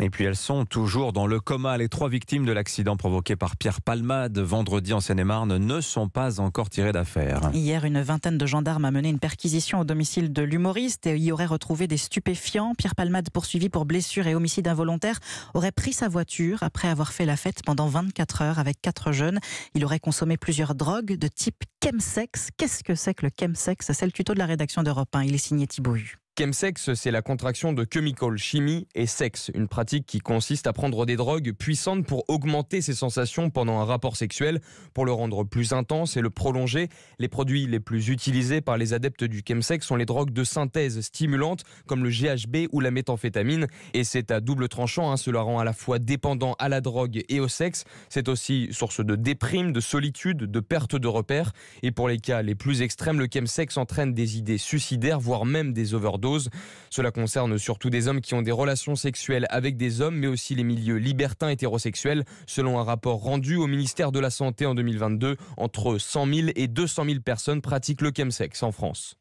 Et puis elles sont toujours dans le coma. Les trois victimes de l'accident provoqué par Pierre Palmade vendredi en Seine-et-Marne ne sont pas encore tirées d'affaire. Hier, une vingtaine de gendarmes a mené une perquisition au domicile de l'humoriste et y aurait retrouvé des stupéfiants. Pierre Palmade, poursuivi pour blessure et homicide involontaire, aurait pris sa voiture après avoir fait la fête pendant 24 heures avec quatre jeunes. Il aurait consommé plusieurs drogues de type chemsex. Qu'est-ce que c'est que le chemsex C'est le tuto de la rédaction d'Europe 1. Il est signé Thibault Chemsex, c'est la contraction de chemical, chimie et sexe, une pratique qui consiste à prendre des drogues puissantes pour augmenter ses sensations pendant un rapport sexuel, pour le rendre plus intense et le prolonger. Les produits les plus utilisés par les adeptes du chemsex sont les drogues de synthèse stimulantes comme le GHB ou la méthamphétamine. Et c'est à double tranchant, hein, cela rend à la fois dépendant à la drogue et au sexe. C'est aussi source de déprime, de solitude, de perte de repère. Et pour les cas les plus extrêmes, le chemsex entraîne des idées suicidaires, voire même des overdoses cela concerne surtout des hommes qui ont des relations sexuelles avec des hommes, mais aussi les milieux libertins hétérosexuels, selon un rapport rendu au ministère de la Santé en 2022 entre 100 000 et 200 000 personnes pratiquent le chemsex en France.